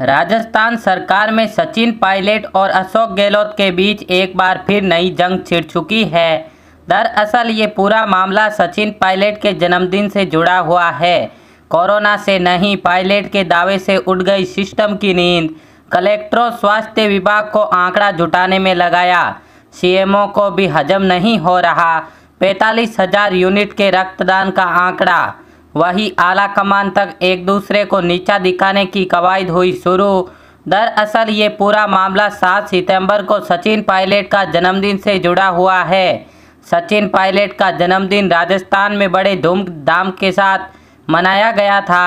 राजस्थान सरकार में सचिन पायलट और अशोक गहलोत के बीच एक बार फिर नई जंग छिड़ चुकी है दरअसल ये पूरा मामला सचिन पायलट के जन्मदिन से जुड़ा हुआ है कोरोना से नहीं पायलट के दावे से उठ गई सिस्टम की नींद कलेक्टरों स्वास्थ्य विभाग को आंकड़ा जुटाने में लगाया सीएमओ को भी हजम नहीं हो रहा पैंतालीस हजार यूनिट के रक्तदान का आंकड़ा वही आला कमान तक एक दूसरे को नीचा दिखाने की कवायद हुई शुरू दरअसल ये पूरा मामला सात सितंबर को सचिन पायलट का जन्मदिन से जुड़ा हुआ है सचिन पायलट का जन्मदिन राजस्थान में बड़े धूमधाम के साथ मनाया गया था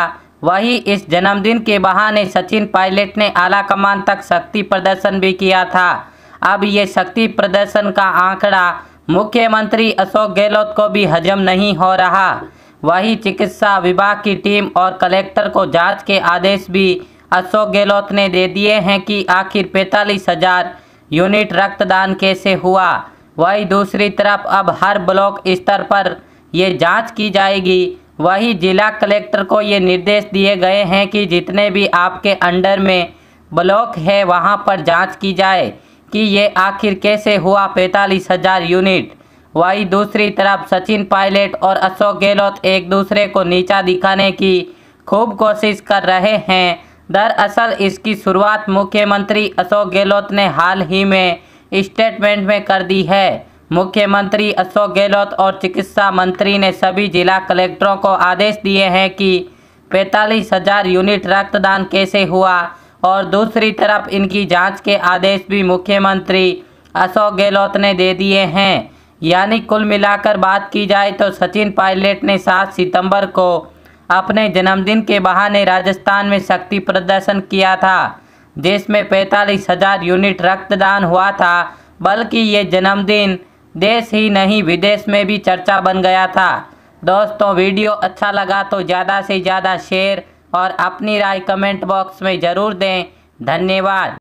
वही इस जन्मदिन के बहाने सचिन पायलट ने आला कमान तक शक्ति प्रदर्शन भी किया था अब ये शक्ति प्रदर्शन का आंकड़ा मुख्यमंत्री अशोक गहलोत को भी हजम नहीं हो रहा वहीं चिकित्सा विभाग की टीम और कलेक्टर को जांच के आदेश भी अशोक गहलोत ने दे दिए हैं कि आखिर पैंतालीस हजार यूनिट रक्तदान कैसे हुआ वहीं दूसरी तरफ अब हर ब्लॉक स्तर पर ये जांच की जाएगी वहीं जिला कलेक्टर को ये निर्देश दिए गए हैं कि जितने भी आपके अंडर में ब्लॉक है वहाँ पर जाँच की जाए कि ये आखिर कैसे हुआ पैंतालीस हजार यूनिट वहीं दूसरी तरफ सचिन पायलट और अशोक गहलोत एक दूसरे को नीचा दिखाने की खूब कोशिश कर रहे हैं दरअसल इसकी शुरुआत मुख्यमंत्री अशोक गहलोत ने हाल ही में स्टेटमेंट में कर दी है मुख्यमंत्री अशोक गहलोत और चिकित्सा मंत्री ने सभी जिला कलेक्टरों को आदेश दिए हैं कि पैंतालीस हजार यूनिट रक्तदान कैसे हुआ और दूसरी तरफ इनकी जांच के आदेश भी मुख्यमंत्री अशोक गहलोत ने दे दिए हैं यानी कुल मिलाकर बात की जाए तो सचिन पायलट ने 7 सितंबर को अपने जन्मदिन के बहाने राजस्थान में शक्ति प्रदर्शन किया था जिसमें पैंतालीस हजार यूनिट रक्तदान हुआ था बल्कि ये जन्मदिन देश ही नहीं विदेश में भी चर्चा बन गया था दोस्तों वीडियो अच्छा लगा तो ज़्यादा से ज़्यादा शेयर और अपनी राय कमेंट बॉक्स में ज़रूर दें धन्यवाद